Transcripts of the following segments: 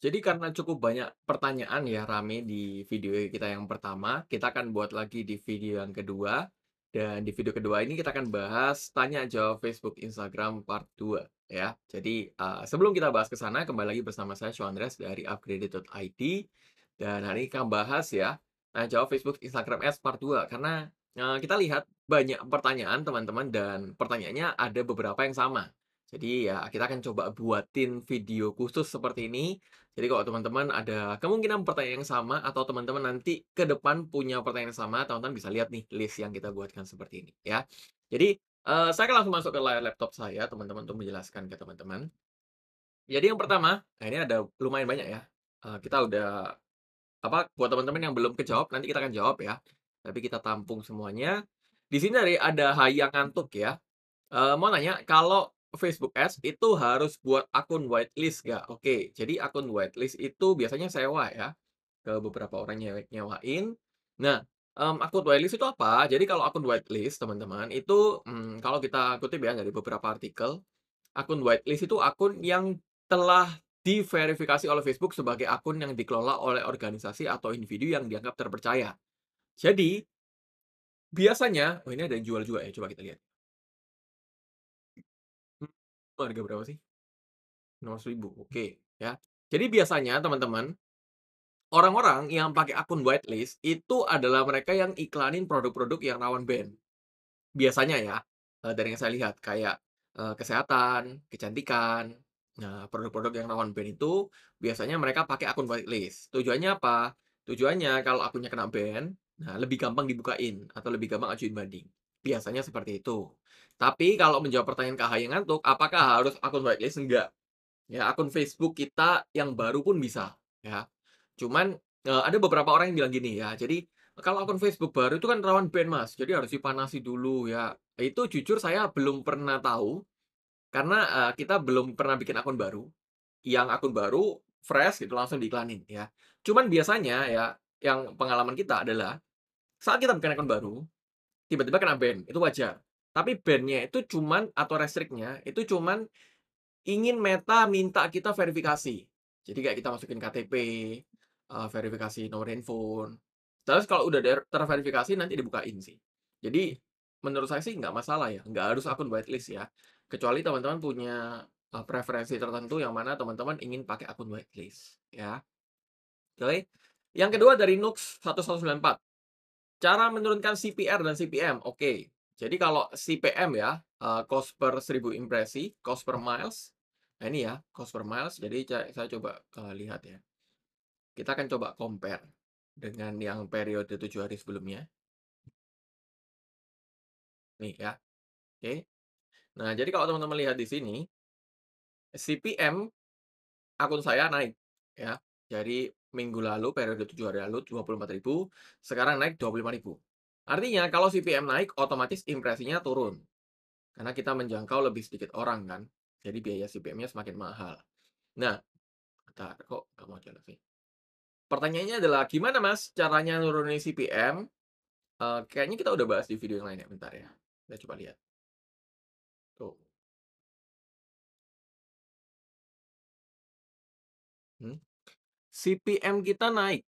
Jadi karena cukup banyak pertanyaan ya rame di video kita yang pertama, kita akan buat lagi di video yang kedua. Dan di video kedua ini kita akan bahas tanya jawab Facebook Instagram part 2 ya. Jadi uh, sebelum kita bahas ke sana kembali lagi bersama saya Sean Andres dari upgrade.id dan hari ini kita bahas ya tanya jawab Facebook Instagram S part 2 karena uh, kita lihat banyak pertanyaan teman-teman dan pertanyaannya ada beberapa yang sama jadi ya kita akan coba buatin video khusus seperti ini. Jadi kalau teman-teman ada kemungkinan pertanyaan yang sama atau teman-teman nanti ke depan punya pertanyaan yang sama, teman-teman bisa lihat nih list yang kita buatkan seperti ini ya. Jadi uh, saya akan langsung masuk ke layar laptop saya teman-teman untuk menjelaskan ke teman-teman. Jadi yang pertama, nah ini ada lumayan banyak ya. Uh, kita udah apa buat teman-teman yang belum kejawab nanti kita akan jawab ya. Tapi kita tampung semuanya. Di sini ada Hayang Ngantuk ya. Uh, mau nanya, kalau Facebook Ads itu harus buat akun whitelist nggak? Oke, jadi akun whitelist itu biasanya sewa ya ke beberapa orang nyew nyewain. Nah, um, akun whitelist itu apa? Jadi kalau akun whitelist teman-teman itu hmm, kalau kita kutip ya dari beberapa artikel, akun whitelist itu akun yang telah diverifikasi oleh Facebook sebagai akun yang dikelola oleh organisasi atau individu yang dianggap terpercaya. Jadi biasanya, oh ini ada yang jual juga ya, coba kita lihat oh, harga berapa sih? 600 ribu, oke okay, ya. Jadi biasanya teman-teman, orang-orang yang pakai akun whitelist itu adalah mereka yang iklanin produk-produk yang rawan ban. Biasanya ya, eh, dari yang saya lihat kayak eh, kesehatan, kecantikan, nah, produk-produk yang rawan ban itu biasanya mereka pakai akun whitelist. Tujuannya apa? Tujuannya kalau akunnya kena ban, nah lebih gampang dibukain atau lebih gampang ajuin banding. Biasanya seperti itu. Tapi kalau menjawab pertanyaan KH yang ngantuk, apakah harus akun whitelist? Enggak. Ya, akun Facebook kita yang baru pun bisa, ya. Cuman eh, ada beberapa orang yang bilang gini ya. Jadi kalau akun Facebook baru itu kan rawan ban, Mas. Jadi harus dipanasi dulu ya. Itu jujur saya belum pernah tahu karena eh, kita belum pernah bikin akun baru. Yang akun baru fresh gitu langsung diiklanin ya. Cuman biasanya ya yang pengalaman kita adalah saat kita bikin akun baru, tiba-tiba kena ban itu wajar tapi bandnya itu cuman atau restriknya itu cuman ingin meta minta kita verifikasi jadi kayak kita masukin KTP uh, eh, verifikasi nomor handphone terus kalau udah terverifikasi nanti dibukain sih jadi menurut saya sih nggak masalah ya nggak harus akun whitelist ya kecuali teman-teman punya uh, preferensi tertentu yang mana teman-teman ingin pakai akun whitelist ya oke okay. yang kedua dari Nux 1194 Cara menurunkan CPR dan CPM, oke. Okay. Jadi kalau CPM ya, uh, cost per seribu impresi, cost per miles. Nah ini ya, cost per miles. Jadi saya coba uh, lihat ya. Kita akan coba compare dengan yang periode 7 hari sebelumnya. Nih ya. Oke. Okay. Nah, jadi kalau teman-teman lihat di sini, CPM akun saya naik ya. Jadi minggu lalu, periode 7 hari lalu 24.000, sekarang naik 25.000. Artinya kalau CPM naik, otomatis impresinya turun. Karena kita menjangkau lebih sedikit orang kan. Jadi biaya CPM-nya semakin mahal. Nah, bentar kok nggak mau jalan sih. Pertanyaannya adalah gimana mas caranya nurunin CPM? Uh, eh, kayaknya kita udah bahas di video yang lain ya, bentar ya. Kita coba lihat. Tuh. Hmm? CPM kita naik.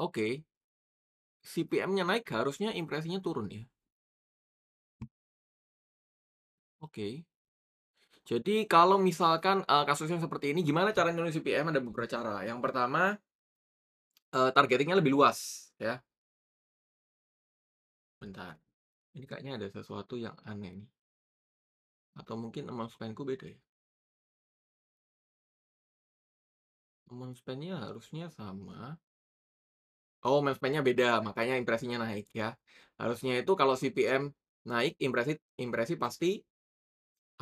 Oke. Okay. CPM-nya naik harusnya impresinya turun ya. Oke. Okay. Jadi kalau misalkan uh, kasusnya seperti ini, gimana cara nulis CPM? Ada beberapa cara. Yang pertama, uh, targetingnya lebih luas ya. Bentar. Ini kayaknya ada sesuatu yang aneh nih. Atau mungkin emang selainku beda ya. Lifespan-nya harusnya sama. Oh, lifespan-nya beda, makanya impresinya naik ya. Harusnya itu kalau CPM naik, impresi impresi pasti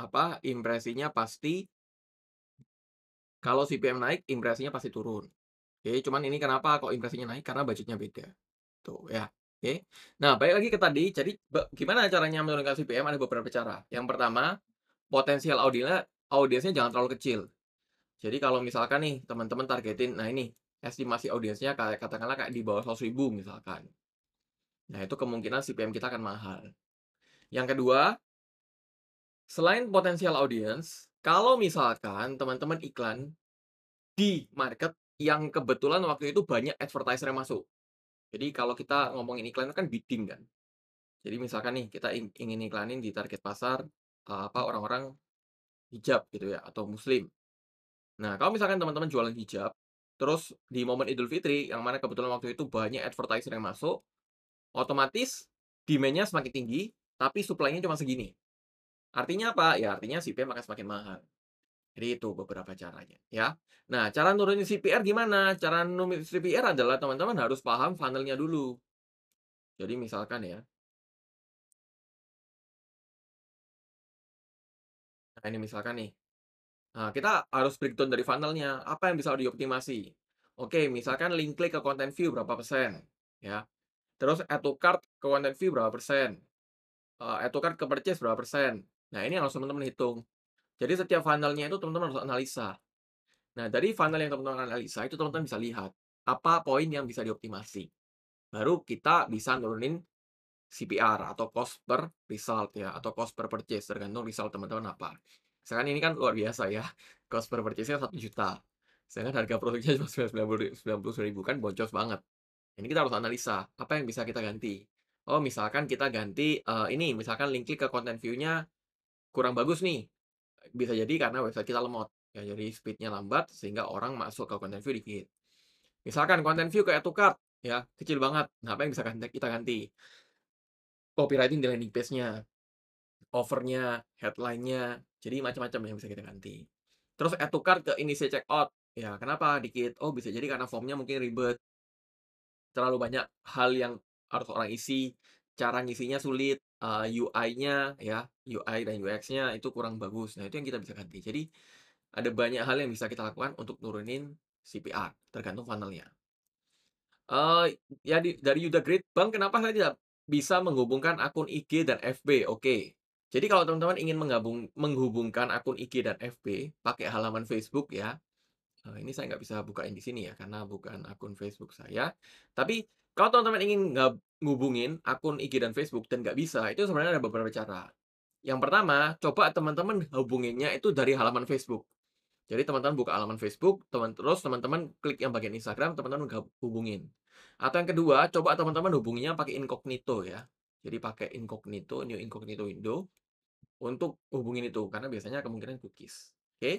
apa, impresinya pasti kalau CPM naik, impresinya pasti turun. Oke, cuman ini kenapa kok impresinya naik? Karena budgetnya beda. Tuh, ya. Oke. Nah, balik lagi ke tadi. Jadi, gimana caranya menurunkan CPM? Ada beberapa cara. Yang pertama, potensial audiensnya audiensnya jangan terlalu kecil. Jadi kalau misalkan nih teman-teman targetin, nah ini estimasi audiensnya kayak katakanlah kayak di bawah 100 ribu misalkan. Nah itu kemungkinan CPM kita akan mahal. Yang kedua, selain potensial audiens, kalau misalkan teman-teman iklan di market yang kebetulan waktu itu banyak advertiser yang masuk. Jadi kalau kita ngomongin iklan kan bidding kan. Jadi misalkan nih kita ingin iklanin di target pasar eh, apa orang-orang hijab gitu ya atau muslim. Nah, kalau misalkan teman-teman jualan hijab, terus di momen Idul Fitri, yang mana kebetulan waktu itu banyak advertiser yang masuk, otomatis demand-nya semakin tinggi, tapi supply-nya cuma segini. Artinya apa? Ya, artinya CPM akan semakin mahal. Jadi itu beberapa caranya, ya. Nah, cara nurunin CPR gimana? Cara nurunin CPR adalah teman-teman harus paham funnelnya dulu. Jadi misalkan ya, Nah, ini misalkan nih, Nah, kita harus breakdown dari funnelnya. Apa yang bisa dioptimasi? Oke, misalkan link klik ke content view berapa persen, ya. Terus add to cart ke content view berapa persen. Uh, add to cart ke purchase berapa persen. Nah, ini yang harus teman-teman hitung. Jadi setiap funnelnya itu teman-teman harus analisa. Nah, dari funnel yang teman-teman analisa itu teman-teman bisa lihat apa poin yang bisa dioptimasi. Baru kita bisa nurunin CPR atau cost per result ya, atau cost per purchase tergantung result teman-teman apa. Misalkan ini kan luar biasa ya, cost per purchase-nya 1 juta. Sedangkan harga produknya cuma 99 ribu kan boncos banget. Ini kita harus analisa, apa yang bisa kita ganti. Oh, misalkan kita ganti uh, ini, misalkan link klik ke content view-nya kurang bagus nih. Bisa jadi karena website kita lemot. Ya, jadi speed-nya lambat sehingga orang masuk ke content view dikit. Misalkan content view ke add to cart ya, kecil banget. Nah, apa yang bisa kita ganti? Copywriting di landing page-nya overnya, headline-nya, jadi macam-macam yang bisa kita ganti. Terus add to cart ke check out, Ya, kenapa dikit? Oh, bisa jadi karena formnya mungkin ribet. Terlalu banyak hal yang harus orang isi, cara ngisinya sulit, uh, eh, UI-nya ya, UI dan UX-nya itu kurang bagus. Nah, itu yang kita bisa ganti. Jadi ada banyak hal yang bisa kita lakukan untuk nurunin CPR, tergantung funnelnya. Uh, ya di, dari Yuda Grid, Bang, kenapa saya tidak bisa menghubungkan akun IG dan FB? Oke, okay. Jadi kalau teman-teman ingin menggabung menghubungkan akun IG dan FB pakai halaman Facebook ya. Eh, ini saya nggak bisa bukain di sini ya karena bukan akun Facebook saya. Tapi kalau teman-teman ingin nggak ngubungin akun IG dan Facebook dan nggak bisa, itu sebenarnya ada beberapa cara. Yang pertama, coba teman-teman hubunginnya itu dari halaman Facebook. Jadi teman-teman buka halaman Facebook, teman terus teman-teman klik yang bagian Instagram, teman-teman hubungin. Atau yang kedua, coba teman-teman hubunginnya pakai incognito ya. Jadi pakai incognito, new incognito window untuk hubungin itu karena biasanya kemungkinan cookies. Oke. Okay?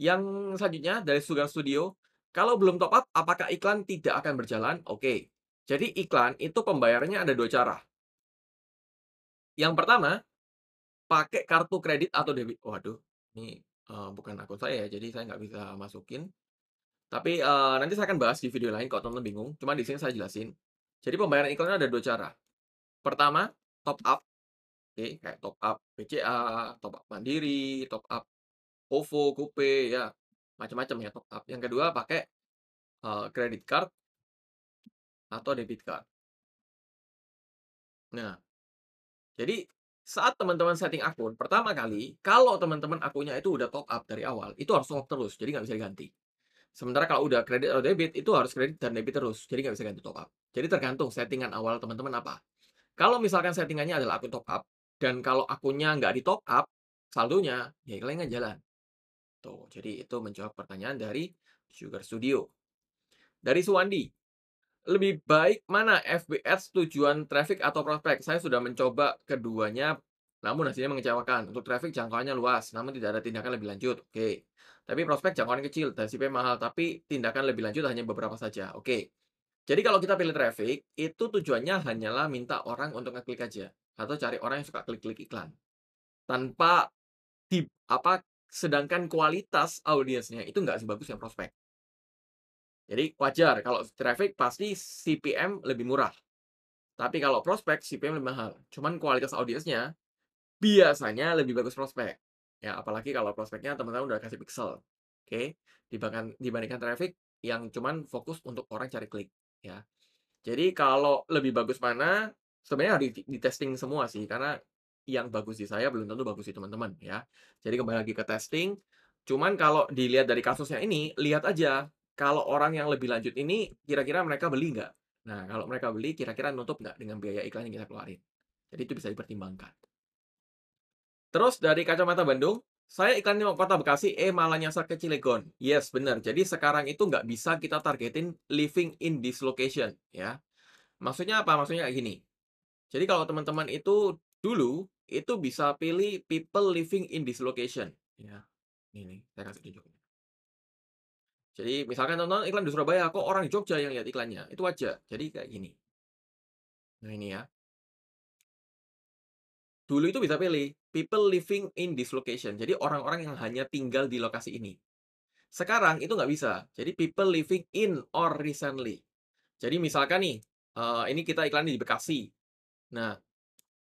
Yang selanjutnya dari Sugar Studio, kalau belum top up apakah iklan tidak akan berjalan? Oke. Okay. Jadi iklan itu pembayarannya ada dua cara. Yang pertama, pakai kartu kredit atau debit. Waduh, ini uh, bukan akun saya ya, jadi saya nggak bisa masukin. Tapi uh, nanti saya akan bahas di video lain kalau teman-teman bingung. Cuma di sini saya jelasin. Jadi pembayaran iklannya ada dua cara. Pertama, top up. Oke, kayak top up BCA, top up Mandiri, top up OVO, GoPay, ya macam-macam ya top up. Yang kedua pakai uh, credit card atau debit card. Nah, jadi saat teman-teman setting akun, pertama kali, kalau teman-teman akunnya itu udah top up dari awal, itu harus top terus, jadi nggak bisa diganti. Sementara kalau udah kredit atau debit, itu harus kredit dan debit terus, jadi nggak bisa ganti top up. Jadi tergantung settingan awal teman-teman apa. Kalau misalkan settingannya adalah akun top up, dan kalau akunnya nggak di top up, saldonya, ya kalian nggak jalan. Tuh, jadi itu menjawab pertanyaan dari Sugar Studio. Dari Suwandi, lebih baik mana FB tujuan traffic atau prospek? Saya sudah mencoba keduanya, namun hasilnya mengecewakan. Untuk traffic jangkauannya luas, namun tidak ada tindakan lebih lanjut. Oke. Tapi prospek jangkauan kecil dan CP mahal, tapi tindakan lebih lanjut hanya beberapa saja. Oke. Jadi kalau kita pilih traffic, itu tujuannya hanyalah minta orang untuk ngeklik aja atau cari orang yang suka klik-klik iklan. Tanpa tip apa sedangkan kualitas audiensnya itu nggak sebagus yang prospek. Jadi wajar kalau traffic pasti CPM lebih murah. Tapi kalau prospek CPM lebih mahal. Cuman kualitas audiensnya biasanya lebih bagus prospek. Ya, apalagi kalau prospeknya teman-teman udah kasih pixel. Oke, okay? dibandingkan dibandingkan traffic yang cuman fokus untuk orang cari klik ya. Jadi kalau lebih bagus mana, sebenarnya harus di testing semua sih, karena yang bagus di saya belum tentu bagus di teman-teman ya. Jadi kembali lagi ke testing, cuman kalau dilihat dari kasusnya ini, lihat aja kalau orang yang lebih lanjut ini kira-kira mereka beli nggak? Nah, kalau mereka beli kira-kira nutup nggak dengan biaya iklan yang kita keluarin? Jadi itu bisa dipertimbangkan. Terus dari kacamata Bandung, saya iklan mau kota Bekasi, eh malah nyasar ke Cilegon. Yes, benar. Jadi sekarang itu nggak bisa kita targetin living in this location. ya. Maksudnya apa? Maksudnya gini. Jadi kalau teman-teman itu dulu, itu bisa pilih people living in this location. Ya. Ini, saya kasih tunjuk Jadi misalkan teman-teman iklan di Surabaya, kok orang Jogja yang lihat iklannya? Itu aja. Jadi kayak gini. Nah ini ya dulu itu bisa pilih people living in this location. Jadi orang-orang yang hanya tinggal di lokasi ini. Sekarang itu nggak bisa. Jadi people living in or recently. Jadi misalkan nih, uh, ini kita iklan di Bekasi. Nah,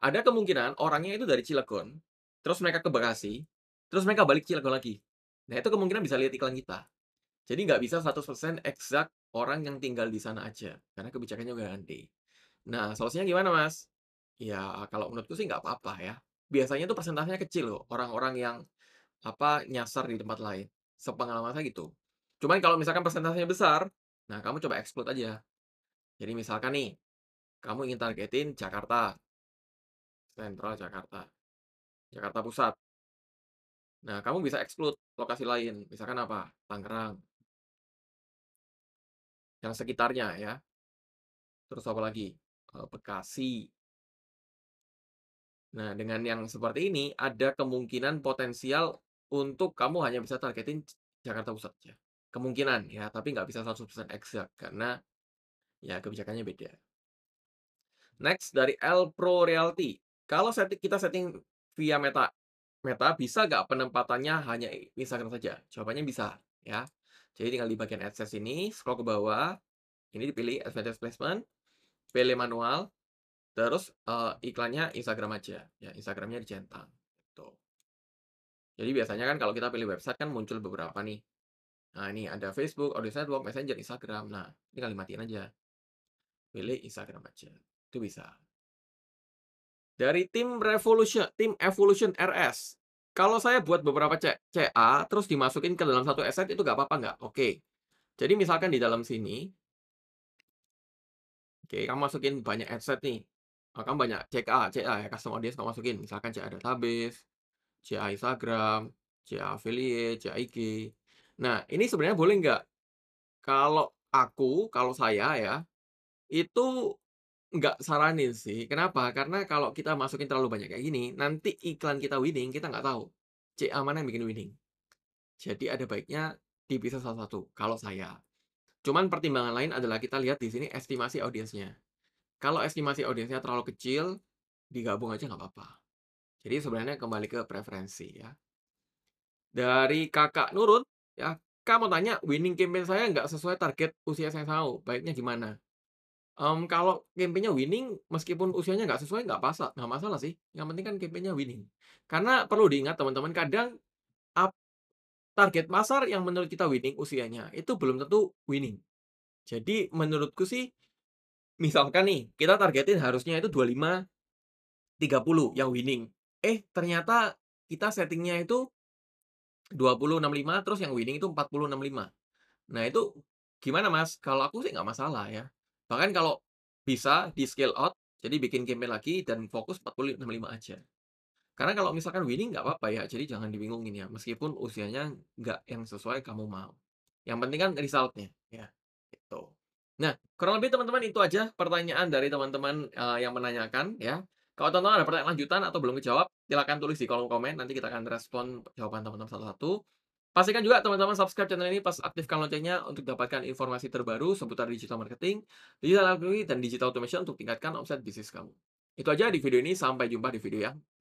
ada kemungkinan orangnya itu dari Cilegon, terus mereka ke Bekasi, terus mereka balik Cilegon lagi. Nah, itu kemungkinan bisa lihat iklan kita. Jadi nggak bisa 100% exact orang yang tinggal di sana aja. Karena kebijakannya juga ganti. Nah, solusinya gimana, Mas? Ya, kalau menurutku sih nggak apa-apa ya. Biasanya tuh persentasenya kecil loh, orang-orang yang, apa, nyasar di tempat lain. Sepengalaman saya gitu. Cuman kalau misalkan persentasenya besar, nah kamu coba explode aja. Jadi misalkan nih, kamu ingin targetin Jakarta. Sentral Jakarta. Jakarta Pusat. Nah, kamu bisa explode lokasi lain. Misalkan apa? Tangerang. Yang sekitarnya ya. Terus apa lagi? Bekasi. Nah, dengan yang seperti ini, ada kemungkinan potensial untuk kamu hanya bisa targetin Jakarta Pusat Ya. Kemungkinan ya, tapi nggak bisa 100% eksak karena ya kebijakannya beda. Next dari L Pro Realty. Kalau setting, kita setting via Meta, Meta bisa nggak penempatannya hanya Instagram saja? Jawabannya bisa ya. Jadi tinggal di bagian access ini, scroll ke bawah, ini dipilih Advanced Placement, pilih manual, Terus, uh, iklannya Instagram aja, ya Instagramnya dicentang, gitu. Jadi biasanya kan kalau kita pilih website kan muncul beberapa nih. Nah ini ada Facebook, Audience Network, Messenger, Instagram. Nah, tinggal dimatiin aja. Pilih Instagram aja, itu bisa. Dari tim Revolution tim Evolution RS, "Kalau saya buat beberapa C CA, terus dimasukin ke dalam satu asset itu nggak apa-apa nggak?" Oke. Jadi misalkan di dalam sini oke, kamu masukin banyak headset nih akan banyak CA CA ya, custom audience kamu masukin. Misalkan CA database, CA Instagram, CA affiliate, CA IG. Nah, ini sebenarnya boleh nggak? Kalau aku, kalau saya ya, itu nggak saranin sih. Kenapa? Karena kalau kita masukin terlalu banyak kayak gini, nanti iklan kita winning, kita nggak tahu. CA mana yang bikin winning. Jadi ada baiknya dipisah salah satu, kalau saya. Cuman pertimbangan lain adalah kita lihat di sini estimasi audiensnya. Kalau estimasi audiensnya terlalu kecil, digabung aja nggak apa-apa. Jadi sebenarnya kembali ke preferensi ya. Dari kakak Nurut, ya kamu tanya winning campaign saya nggak sesuai target usia saya tahu, baiknya gimana? Um, kalau campaignnya winning, meskipun usianya nggak sesuai, nggak pasal, nggak masalah sih. Yang penting kan campaignnya winning. Karena perlu diingat teman-teman, kadang up, target pasar yang menurut kita winning usianya itu belum tentu winning. Jadi menurutku sih misalkan nih, kita targetin harusnya itu 25 30 yang winning. Eh, ternyata kita settingnya itu 2065 terus yang winning itu 4065. Nah, itu gimana Mas? Kalau aku sih nggak masalah ya. Bahkan kalau bisa di scale out, jadi bikin game lagi dan fokus 4065 aja. Karena kalau misalkan winning nggak apa-apa ya, jadi jangan dibingungin ya. Meskipun usianya nggak yang sesuai kamu mau. Yang penting kan resultnya ya. itu. Nah, kurang lebih teman-teman itu aja pertanyaan dari teman-teman uh, yang menanyakan ya. Kalau teman-teman ada pertanyaan lanjutan atau belum dijawab, silakan tulis di kolom komen. Nanti kita akan respon jawaban teman-teman satu-satu. Pastikan juga teman-teman subscribe channel ini pas aktifkan loncengnya untuk dapatkan informasi terbaru seputar digital marketing, digital marketing dan digital automation untuk tingkatkan omset bisnis kamu. Itu aja di video ini, sampai jumpa di video yang